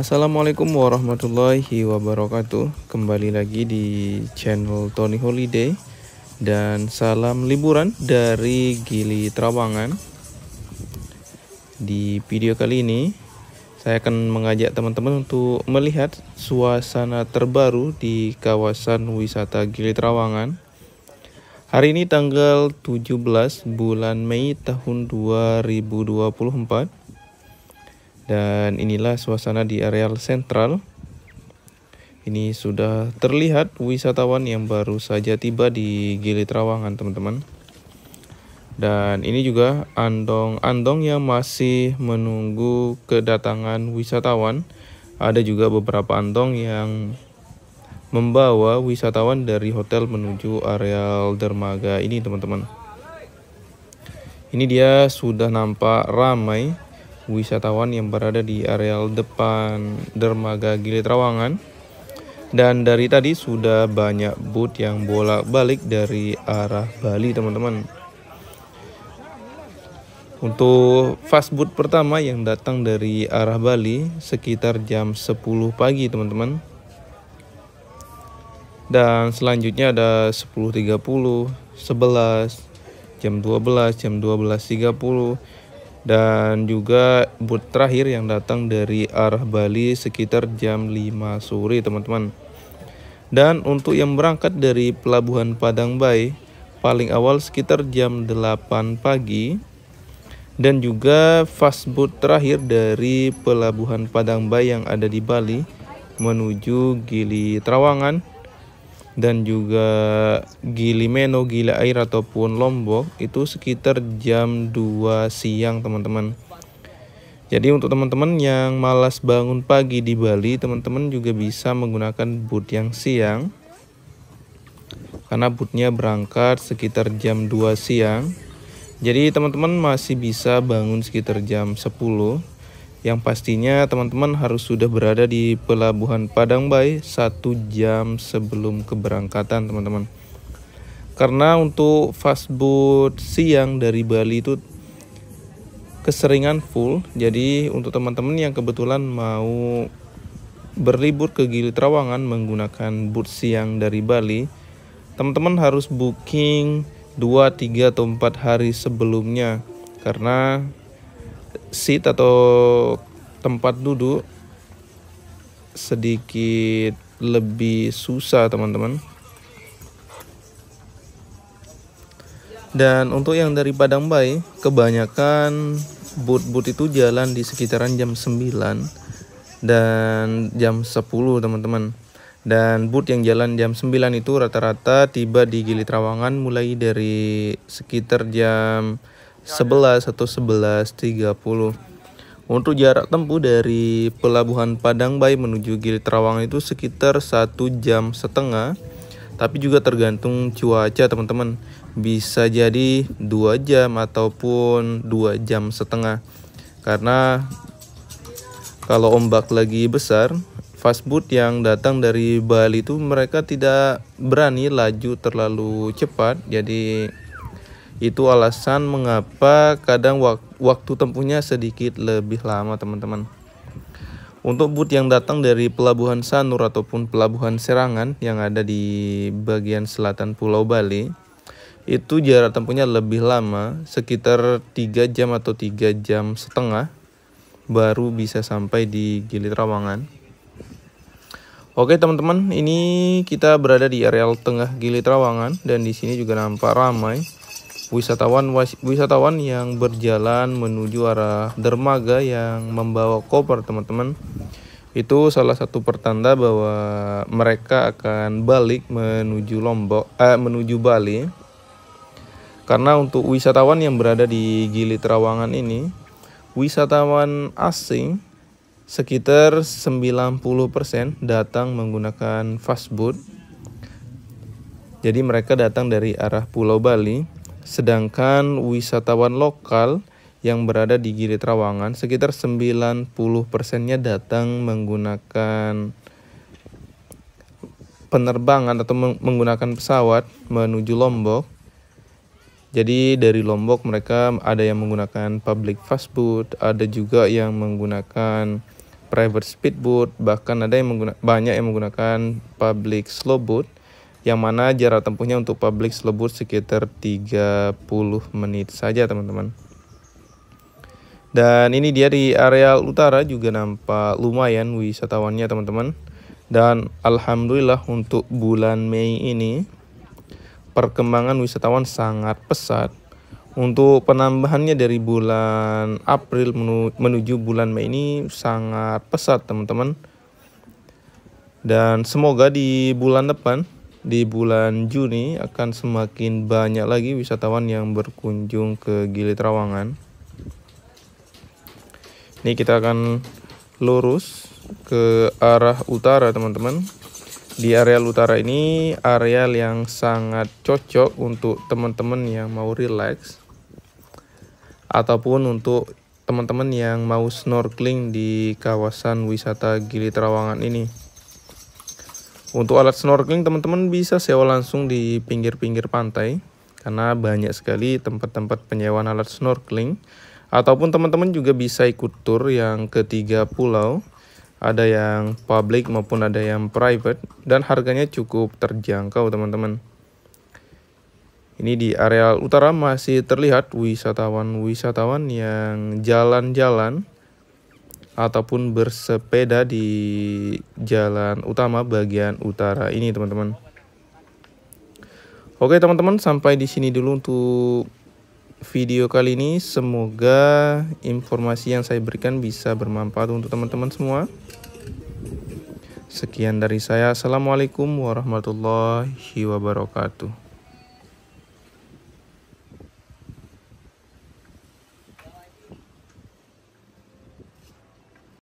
Assalamualaikum warahmatullahi wabarakatuh Kembali lagi di channel Tony Holiday Dan salam liburan dari Gili Trawangan Di video kali ini Saya akan mengajak teman-teman untuk melihat Suasana terbaru di kawasan wisata Gili Trawangan Hari ini tanggal 17 bulan Mei tahun 2024 dan inilah suasana di areal sentral. Ini sudah terlihat wisatawan yang baru saja tiba di Gili Trawangan, teman-teman. Dan ini juga andong-andong yang masih menunggu kedatangan wisatawan. Ada juga beberapa andong yang membawa wisatawan dari hotel menuju areal dermaga ini, teman-teman. Ini dia sudah nampak ramai wisatawan yang berada di areal depan dermaga Gili Trawangan. Dan dari tadi sudah banyak boot yang bolak-balik dari arah Bali, teman-teman. Untuk fast boot pertama yang datang dari arah Bali sekitar jam 10 pagi, teman-teman. Dan selanjutnya ada 10.30, 11, jam 12, jam 12.30, dan juga boot terakhir yang datang dari arah Bali sekitar jam 5 sore teman-teman dan untuk yang berangkat dari Pelabuhan Padang Bay paling awal sekitar jam 8 pagi dan juga fast boot terakhir dari Pelabuhan Padang Bay yang ada di Bali menuju Gili Trawangan dan juga Gili Meno, Gila Air ataupun Lombok itu sekitar jam 2 siang teman-teman. Jadi untuk teman-teman yang malas bangun pagi di Bali, teman-teman juga bisa menggunakan boot yang siang. Karena bootnya berangkat sekitar jam 2 siang. Jadi teman-teman masih bisa bangun sekitar jam 10 yang pastinya teman-teman harus sudah berada di pelabuhan Padang Bay satu jam sebelum keberangkatan teman-teman karena untuk fast boat siang dari Bali itu keseringan full jadi untuk teman-teman yang kebetulan mau berlibur ke Gili Trawangan menggunakan boat siang dari Bali teman-teman harus booking 2, 3, atau 4 hari sebelumnya karena seat atau tempat duduk sedikit lebih susah teman-teman dan untuk yang dari Padang Bay kebanyakan boot-boot itu jalan di sekitaran jam 9 dan jam 10 teman-teman dan boot yang jalan jam 9 itu rata-rata tiba di Gili Trawangan mulai dari sekitar jam 11 atau 30 Untuk jarak tempuh dari Pelabuhan Padang Bay menuju Gili Trawangan itu sekitar satu jam setengah. Tapi juga tergantung cuaca teman-teman. Bisa jadi dua jam ataupun dua jam setengah. Karena kalau ombak lagi besar, fast yang datang dari Bali itu mereka tidak berani laju terlalu cepat. Jadi itu alasan mengapa kadang wak waktu tempuhnya sedikit lebih lama teman-teman. Untuk boot yang datang dari Pelabuhan Sanur ataupun Pelabuhan Serangan yang ada di bagian selatan Pulau Bali, itu jarak tempuhnya lebih lama, sekitar 3 jam atau 3 jam setengah, baru bisa sampai di Gili Trawangan. Oke teman-teman, ini kita berada di areal tengah Gili Trawangan dan di sini juga nampak ramai wisatawan wisatawan yang berjalan menuju arah dermaga yang membawa koper teman-teman itu salah satu pertanda bahwa mereka akan balik menuju Lombok eh, menuju Bali karena untuk wisatawan yang berada di Gili Trawangan ini wisatawan asing sekitar 90% datang menggunakan fast boat jadi mereka datang dari arah Pulau Bali Sedangkan wisatawan lokal yang berada di Gili Trawangan sekitar 90 persennya datang menggunakan penerbangan atau menggunakan pesawat menuju Lombok. Jadi dari Lombok mereka ada yang menggunakan public fast food, ada juga yang menggunakan private speedboat, bahkan ada yang banyak yang menggunakan public slow slowboat yang mana jarak tempuhnya untuk publik selebur sekitar 30 menit saja teman-teman. Dan ini dia di area utara juga nampak lumayan wisatawannya teman-teman. Dan alhamdulillah untuk bulan Mei ini perkembangan wisatawan sangat pesat. Untuk penambahannya dari bulan April menuju bulan Mei ini sangat pesat teman-teman. Dan semoga di bulan depan di bulan Juni akan semakin banyak lagi wisatawan yang berkunjung ke Gili Trawangan. Ini kita akan lurus ke arah utara teman-teman. Di area utara ini area yang sangat cocok untuk teman-teman yang mau relax ataupun untuk teman-teman yang mau snorkeling di kawasan wisata Gili Trawangan ini. Untuk alat snorkeling teman-teman bisa sewa langsung di pinggir-pinggir pantai karena banyak sekali tempat-tempat penyewaan alat snorkeling ataupun teman-teman juga bisa ikut tour yang ketiga pulau ada yang public maupun ada yang private dan harganya cukup terjangkau teman-teman ini di areal utara masih terlihat wisatawan-wisatawan yang jalan-jalan ataupun bersepeda di jalan utama bagian utara ini teman-teman. Oke teman-teman sampai di sini dulu untuk video kali ini. Semoga informasi yang saya berikan bisa bermanfaat untuk teman-teman semua. Sekian dari saya. Assalamualaikum warahmatullahi wabarakatuh.